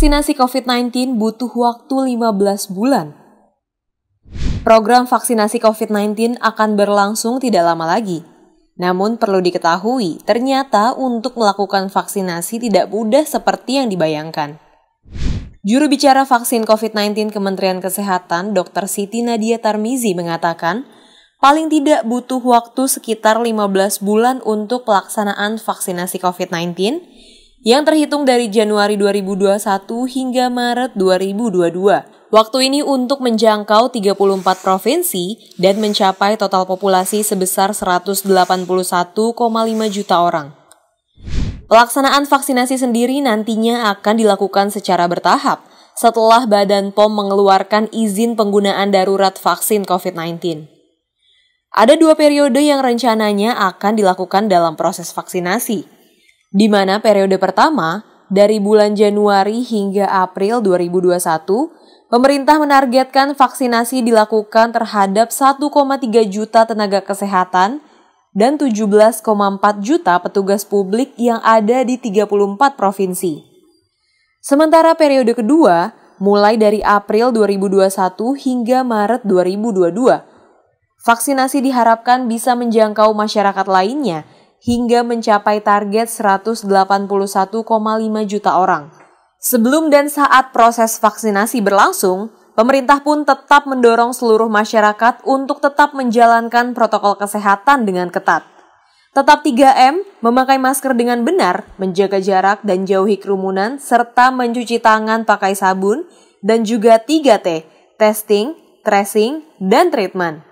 Vaksinasi COVID-19 butuh waktu 15 bulan. Program vaksinasi COVID-19 akan berlangsung tidak lama lagi. Namun perlu diketahui, ternyata untuk melakukan vaksinasi tidak mudah seperti yang dibayangkan. Juru bicara vaksin COVID-19 Kementerian Kesehatan, Dr. Siti Nadia Tarmizi mengatakan, paling tidak butuh waktu sekitar 15 bulan untuk pelaksanaan vaksinasi COVID-19 yang terhitung dari Januari 2021 hingga Maret 2022. Waktu ini untuk menjangkau 34 provinsi dan mencapai total populasi sebesar 181,5 juta orang. Pelaksanaan vaksinasi sendiri nantinya akan dilakukan secara bertahap setelah Badan POM mengeluarkan izin penggunaan darurat vaksin COVID-19. Ada dua periode yang rencananya akan dilakukan dalam proses vaksinasi, di mana periode pertama dari bulan Januari hingga April 2021, pemerintah menargetkan vaksinasi dilakukan terhadap 1,3 juta tenaga kesehatan dan 17,4 juta petugas publik yang ada di 34 provinsi. Sementara periode kedua mulai dari April 2021 hingga Maret 2022. Vaksinasi diharapkan bisa menjangkau masyarakat lainnya – hingga mencapai target 181,5 juta orang. Sebelum dan saat proses vaksinasi berlangsung, pemerintah pun tetap mendorong seluruh masyarakat untuk tetap menjalankan protokol kesehatan dengan ketat. Tetap 3M, memakai masker dengan benar, menjaga jarak dan jauhi kerumunan, serta mencuci tangan pakai sabun, dan juga 3T, testing, tracing, dan treatment.